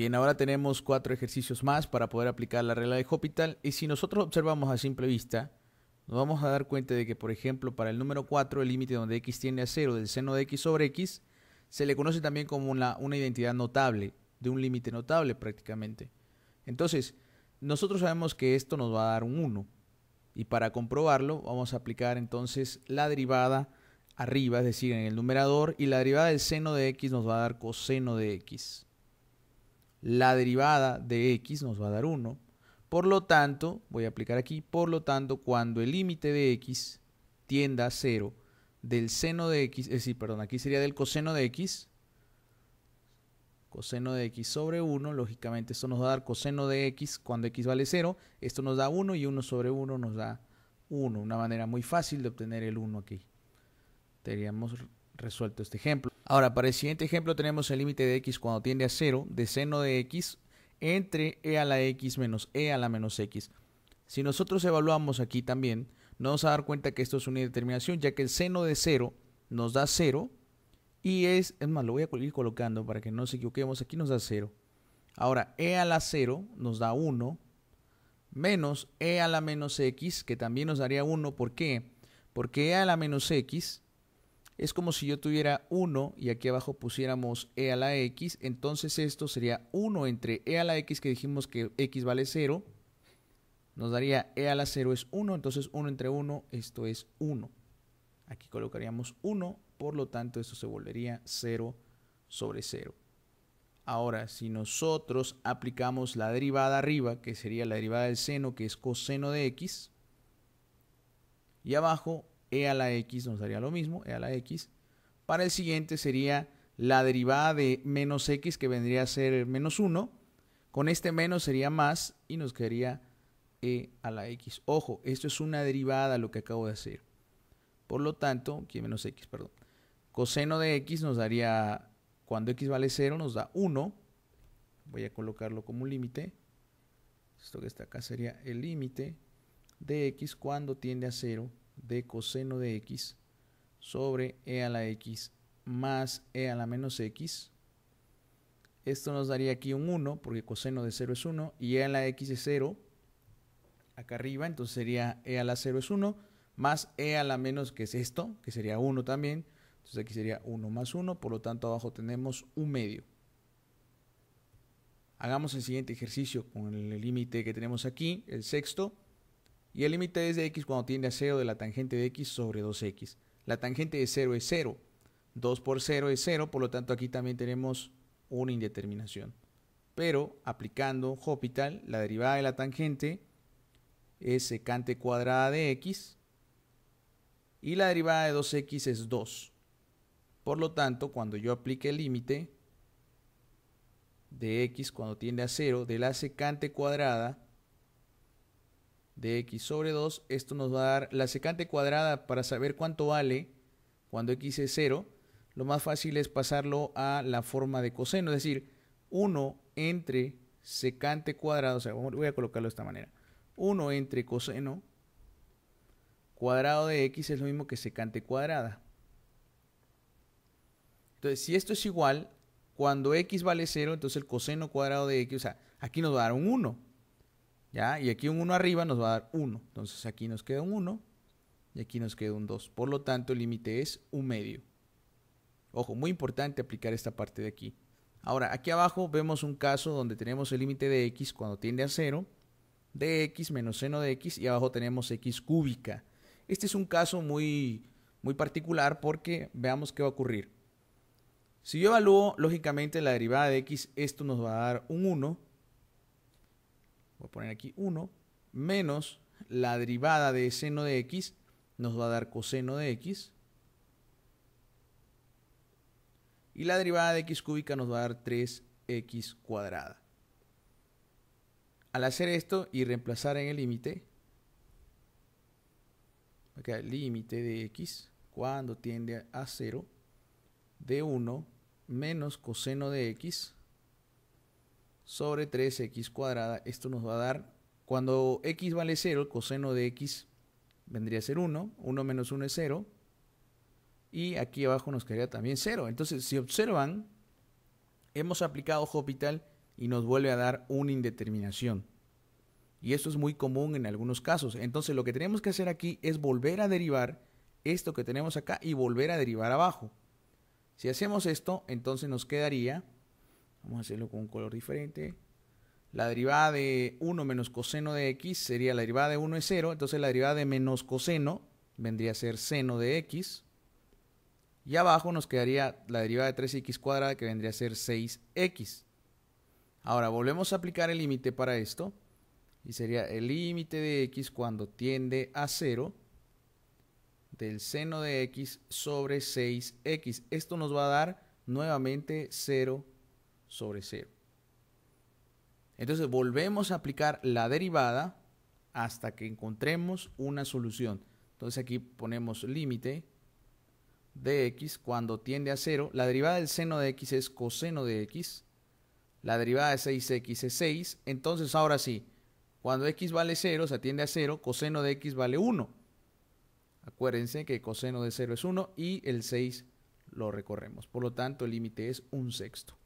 Bien, ahora tenemos cuatro ejercicios más para poder aplicar la regla de Hopital y si nosotros observamos a simple vista, nos vamos a dar cuenta de que, por ejemplo, para el número 4, el límite donde x tiende a 0 del seno de x sobre x, se le conoce también como una, una identidad notable, de un límite notable prácticamente. Entonces, nosotros sabemos que esto nos va a dar un 1. Y para comprobarlo, vamos a aplicar entonces la derivada arriba, es decir, en el numerador, y la derivada del seno de x nos va a dar coseno de x la derivada de x nos va a dar 1. Por lo tanto, voy a aplicar aquí, por lo tanto, cuando el límite de x tienda a 0 del seno de x, es decir, perdón, aquí sería del coseno de x, coseno de x sobre 1, lógicamente esto nos va a dar coseno de x cuando x vale 0, esto nos da 1 y 1 sobre 1 nos da 1, una manera muy fácil de obtener el 1 aquí. Teníamos resuelto este ejemplo. Ahora, para el siguiente ejemplo tenemos el límite de x cuando tiende a 0 de seno de x entre e a la x menos e a la menos x. Si nosotros evaluamos aquí también, nos vamos a dar cuenta que esto es una indeterminación, ya que el seno de 0 nos da 0 y es, es más, lo voy a ir colocando para que no nos equivoquemos, aquí nos da 0. Ahora, e a la 0 nos da 1 menos e a la menos x, que también nos daría 1, ¿por qué? Porque e a la menos x es como si yo tuviera 1 y aquí abajo pusiéramos e a la x, entonces esto sería 1 entre e a la x que dijimos que x vale 0, nos daría e a la 0 es 1, entonces 1 entre 1, esto es 1. Aquí colocaríamos 1, por lo tanto esto se volvería 0 sobre 0. Ahora, si nosotros aplicamos la derivada arriba, que sería la derivada del seno, que es coseno de x, y abajo e a la x nos daría lo mismo, e a la x. Para el siguiente sería la derivada de menos x que vendría a ser menos 1. Con este menos sería más y nos quedaría e a la x. Ojo, esto es una derivada lo que acabo de hacer. Por lo tanto, aquí menos x, perdón. Coseno de x nos daría, cuando x vale 0 nos da 1. Voy a colocarlo como un límite. Esto que está acá sería el límite de x cuando tiende a 0 de coseno de x sobre e a la x más e a la menos x. Esto nos daría aquí un 1, porque coseno de 0 es 1, y e a la x es 0, acá arriba, entonces sería e a la 0 es 1, más e a la menos, que es esto, que sería 1 también, entonces aquí sería 1 más 1, por lo tanto abajo tenemos un medio. Hagamos el siguiente ejercicio con el límite que tenemos aquí, el sexto y el límite es de x cuando tiende a 0 de la tangente de x sobre 2x. La tangente de 0 es 0, 2 por 0 es 0, por lo tanto aquí también tenemos una indeterminación. Pero aplicando Hopital, la derivada de la tangente es secante cuadrada de x y la derivada de 2x es 2. Por lo tanto, cuando yo aplique el límite de x cuando tiende a 0 de la secante cuadrada de x sobre 2. Esto nos va a dar la secante cuadrada para saber cuánto vale cuando x es 0. Lo más fácil es pasarlo a la forma de coseno, es decir, 1 entre secante cuadrado, o sea, voy a colocarlo de esta manera. 1 entre coseno cuadrado de x es lo mismo que secante cuadrada. Entonces, si esto es igual, cuando x vale 0, entonces el coseno cuadrado de x, o sea, aquí nos va a dar un 1. ¿Ya? Y aquí un 1 arriba nos va a dar 1. Entonces aquí nos queda un 1 y aquí nos queda un 2. Por lo tanto, el límite es un medio. Ojo, muy importante aplicar esta parte de aquí. Ahora, aquí abajo vemos un caso donde tenemos el límite de x cuando tiende a 0, de x menos seno de x y abajo tenemos x cúbica. Este es un caso muy, muy particular porque veamos qué va a ocurrir. Si yo evalúo lógicamente la derivada de x, esto nos va a dar un 1 poner aquí 1, menos la derivada de seno de x, nos va a dar coseno de x. Y la derivada de x cúbica nos va a dar 3x cuadrada. Al hacer esto y reemplazar en el límite, acá el límite de x cuando tiende a 0 de 1 menos coseno de x sobre 3x cuadrada. Esto nos va a dar, cuando x vale 0, el coseno de x vendría a ser 1, 1 menos 1 es 0, y aquí abajo nos quedaría también 0. Entonces, si observan, hemos aplicado Hopital y nos vuelve a dar una indeterminación. Y esto es muy común en algunos casos. Entonces, lo que tenemos que hacer aquí es volver a derivar esto que tenemos acá y volver a derivar abajo. Si hacemos esto, entonces nos quedaría Vamos a hacerlo con un color diferente. La derivada de 1 menos coseno de x sería la derivada de 1 es 0. Entonces la derivada de menos coseno vendría a ser seno de x. Y abajo nos quedaría la derivada de 3x cuadrada que vendría a ser 6x. Ahora volvemos a aplicar el límite para esto. Y sería el límite de x cuando tiende a 0 del seno de x sobre 6x. Esto nos va a dar nuevamente 0 sobre 0. Entonces volvemos a aplicar la derivada hasta que encontremos una solución. Entonces aquí ponemos límite de x cuando tiende a 0. La derivada del seno de x es coseno de x. La derivada de 6x es 6. Entonces ahora sí, cuando x vale 0, se atiende a 0, coseno de x vale 1. Acuérdense que coseno de 0 es 1 y el 6 lo recorremos. Por lo tanto, el límite es un sexto.